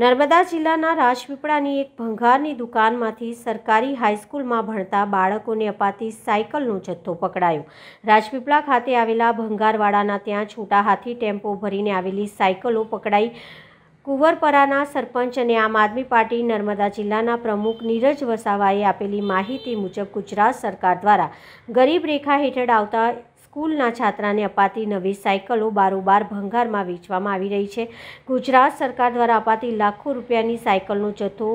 નર્મદા જિલ્લાના રાજપીપળાની એક ભંગારની દુકાનમાંથી સરકારી હાઈસ્કૂલમાં ભણતા બાળકોને અપાતી સાયકલનો જથ્થો પકડાયો રાજપીપળા ખાતે આવેલા ભંગારવાડાના ત્યાં છૂટા હાથી ટેમ્પો ભરીને આવેલી સાયકલો પકડાઈ કુંવરપરાના સરપંચ અને આમ આદમી પાર્ટી નર્મદા જિલ્લાના પ્રમુખ નીરજ વસાવાએ આપેલી માહિતી મુજબ ગુજરાત સરકાર દ્વારા ગરીબ રેખા હેઠળ આવતા સ્કૂલના છાત્રાને અપાતી નવી સાયકલો બારોબાર ભંગારમાં વેચવામાં આવી રહી છે ગુજરાત સરકાર દ્વારા અપાતી લાખો રૂપિયાની સાયકલનો જથ્થો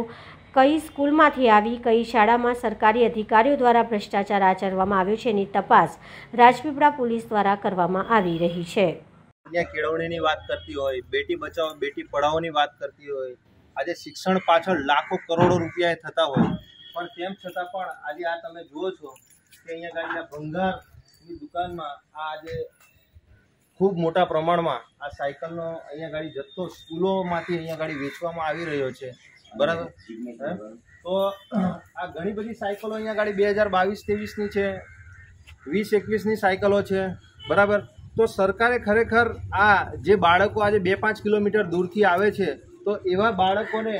કઈ સ્કૂલમાંથી આવી કઈ શાળામાં સરકારી અધિકારીઓ દ્વારા ભ્રષ્ટાચાર આચરવામાં આવ્યો છે એની તપાસ રાજપીપળા પોલીસ દ્વારા કરવામાં આવી રહી છે કેળવણીની વાત કરતી હોય બેટી બચાવો બેટી પઢાઓની વાત કરતી હોય આજે શિક્ષણ પાછળ લાખો કરોડો રૂપિયા થતા હોય પણ તેમ છતાં પણ આજે આ તમે જુઓ છો કે અહીંયા ગાડીના ભંગાર ની દુકાનમાં આ આજે ખૂબ મોટા પ્રમાણમાં આ સાયકલનો અહીંયા ગાડી જથ્થો સ્કૂલોમાંથી અહીંયા ગાડી વેચવામાં આવી રહ્યો છે બરાબર તો આ ઘણી બધી સાયકલો અહીંયા ગાડી બે હજાર બાવીસ ત્રેવીસની છે વીસ એકવીસની સાયકલો છે બરાબર તો સરકારે ખરેખર આ જે બાળકો આજે બે પાંચ કિલોમીટર દૂરથી આવે છે તો એવા બાળકોને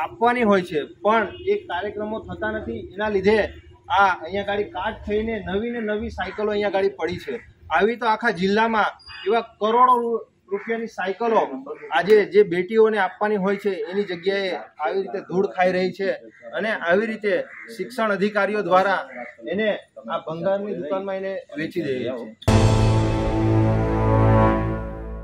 આપવાની હોય છે પણ એ કાર્યક્રમો થતા નથી એના લીધે આ અહીંયા ગાડી કાટ થઈને નવી ને નવી સાયકલો અહીંયા ગાડી પડી છે આવી તો આખા જિલ્લામાં એવા કરોડો રૂપિયાની સાયકલો આજે જે બેટીઓને આપવાની હોય છે એની જગ્યાએ આવી રીતે ધૂળ ખાઈ રહી છે અને આવી રીતે શિક્ષણ અધિકારીઓ દ્વારા એને આ ભંગારની દુકાનમાં એને વેચી દે છે